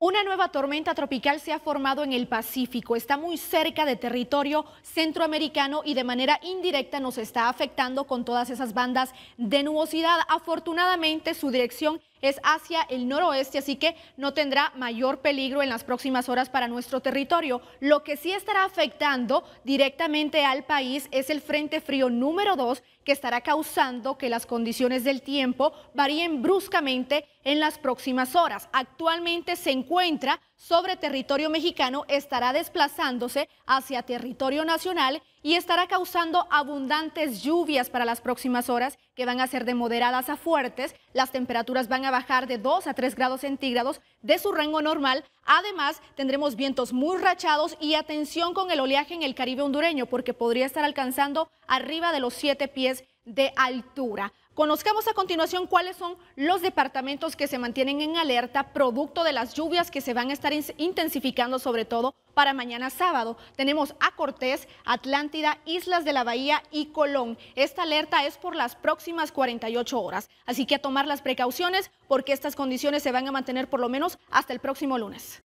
Una nueva tormenta tropical se ha formado en el Pacífico, está muy cerca de territorio centroamericano y de manera indirecta nos está afectando con todas esas bandas de nubosidad. Afortunadamente su dirección es hacia el noroeste, así que no tendrá mayor peligro en las próximas horas para nuestro territorio. Lo que sí estará afectando directamente al país es el Frente Frío número 2 que estará causando que las condiciones del tiempo varíen bruscamente en las próximas horas. Actualmente se encuentra sobre territorio mexicano, estará desplazándose hacia territorio nacional y estará causando abundantes lluvias para las próximas horas que van a ser de moderadas a fuertes, las temperaturas van a bajar de 2 a 3 grados centígrados de su rango normal. Además, tendremos vientos muy rachados y atención con el oleaje en el Caribe hondureño, porque podría estar alcanzando arriba de los 7 pies de altura. Conozcamos a continuación cuáles son los departamentos que se mantienen en alerta producto de las lluvias que se van a estar intensificando sobre todo para mañana sábado. Tenemos a Cortés, Atlántida, Islas de la Bahía y Colón. Esta alerta es por las próximas 48 horas, así que a tomar las precauciones porque estas condiciones se van a mantener por lo menos hasta el próximo lunes.